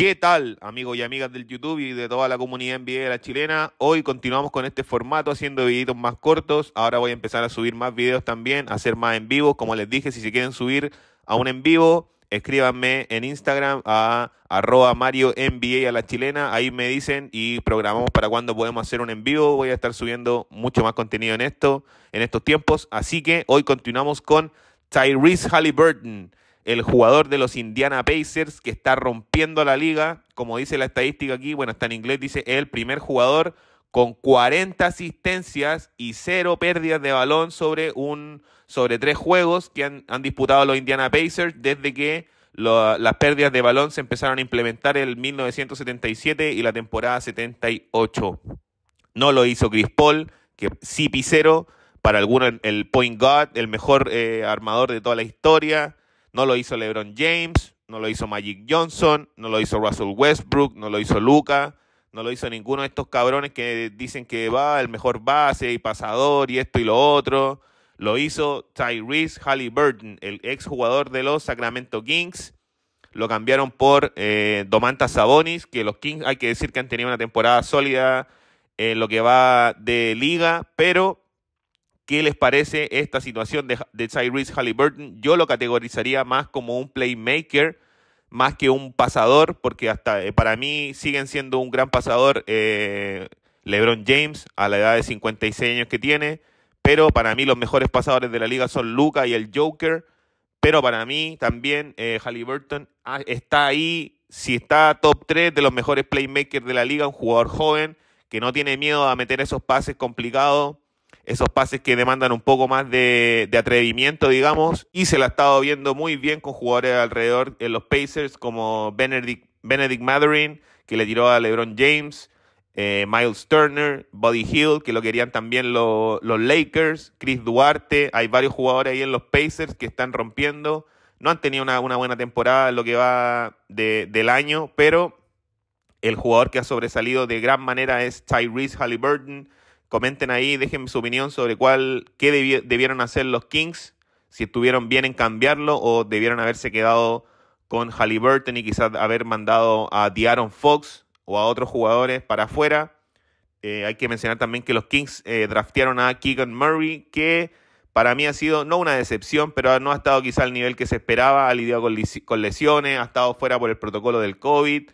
¿Qué tal, amigos y amigas del YouTube y de toda la comunidad NBA de la chilena? Hoy continuamos con este formato haciendo videitos más cortos. Ahora voy a empezar a subir más videos también, a hacer más en vivo. Como les dije, si se quieren subir a un en vivo, escríbanme en Instagram a arroba Mario NBA a la chilena. Ahí me dicen y programamos para cuando podemos hacer un en vivo. Voy a estar subiendo mucho más contenido en esto, en estos tiempos. Así que hoy continuamos con Tyrese Halliburton el jugador de los Indiana Pacers que está rompiendo la liga, como dice la estadística aquí, bueno, está en inglés, dice el primer jugador con 40 asistencias y cero pérdidas de balón sobre, un, sobre tres juegos que han, disputado los Indiana Pacers desde que las pérdidas de balón se empezaron a implementar en 1977 y la temporada 78. No lo hizo Chris Paul, que sí Picero, para algunos el point guard, el mejor eh, armador de toda la historia, no lo hizo LeBron James, no lo hizo Magic Johnson, no lo hizo Russell Westbrook, no lo hizo Luca, no lo hizo ninguno de estos cabrones que dicen que va el mejor base y pasador y esto y lo otro. Lo hizo Tyrese Halliburton, el jugador de los Sacramento Kings. Lo cambiaron por eh, Domantas Sabonis, que los Kings hay que decir que han tenido una temporada sólida en lo que va de liga, pero ¿Qué les parece esta situación de, Cyrus Tyrese Halliburton? Yo lo categorizaría más como un playmaker más que un pasador, porque hasta eh, para mí siguen siendo un gran pasador eh, LeBron James a la edad de 56 años que tiene, pero para mí los mejores pasadores de la liga son Luca y el Joker, pero para mí también eh, Halliburton ah, está ahí, si está top 3 de los mejores playmakers de la liga, un jugador joven que no tiene miedo a meter esos pases complicados esos pases que demandan un poco más de, atrevimiento, digamos, y se la ha estado viendo muy bien con jugadores alrededor en eh, los Pacers como Benedict, Benedict Matherin, que le tiró a LeBron James, eh, Miles Turner, Buddy Hill, que lo querían también los Lakers, Chris Duarte, hay varios jugadores ahí en los Pacers que están rompiendo, no han tenido una, buena temporada en lo que va del año, pero el jugador que ha sobresalido de gran manera es Tyrese Halliburton, Comenten ahí, dejen su opinión sobre cuál, qué debieron hacer los Kings, si estuvieron bien en cambiarlo o debieron haberse quedado con Halliburton y quizás haber mandado a Diaron Fox o a otros jugadores para afuera. Eh, hay que mencionar también que los Kings eh, draftearon a Keegan Murray, que para mí ha sido no una decepción, pero no ha estado quizás al nivel que se esperaba, ha lidiado con, con lesiones, ha estado fuera por el protocolo del COVID,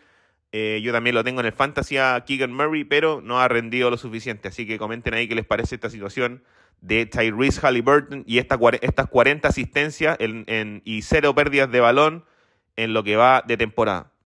eh, yo también lo tengo en el fantasy a Keegan Murray, pero no ha rendido lo suficiente. Así que comenten ahí qué les parece esta situación de Tyrese Halliburton y estas 40 asistencias y cero pérdidas de balón en lo que va de temporada.